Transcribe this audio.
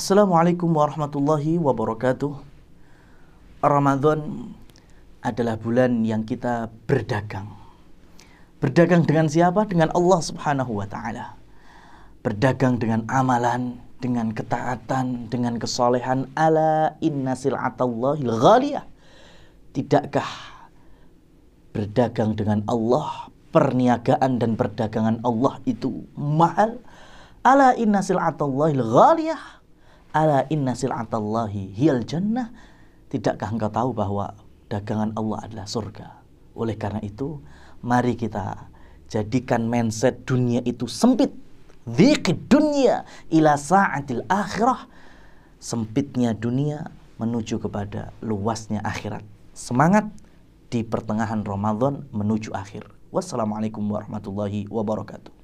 Assalamualaikum warahmatullahi wabarakatuh. Ramadan adalah bulan yang kita berdagang. Berdagang dengan siapa? Dengan Allah Subhanahu wa taala. Berdagang dengan amalan, dengan ketaatan, dengan kesolehan. Ala inna sil'atallahi ghaliyah. Tidakkah berdagang dengan Allah, perniagaan dan perdagangan Allah itu mahal? Ala inna sil'atallahi ghaliyah Ala inna sil'atallahi hiyal jannah. Tidakkah engkau tahu bahwa dagangan Allah adalah surga? Oleh karena itu, mari kita jadikan mindset dunia itu sempit. Dhikid dunia ila sa'atil akhirah. Sempitnya dunia menuju kepada luasnya akhirat. Semangat di pertengahan Ramadan menuju akhir. Wassalamualaikum warahmatullahi wabarakatuh.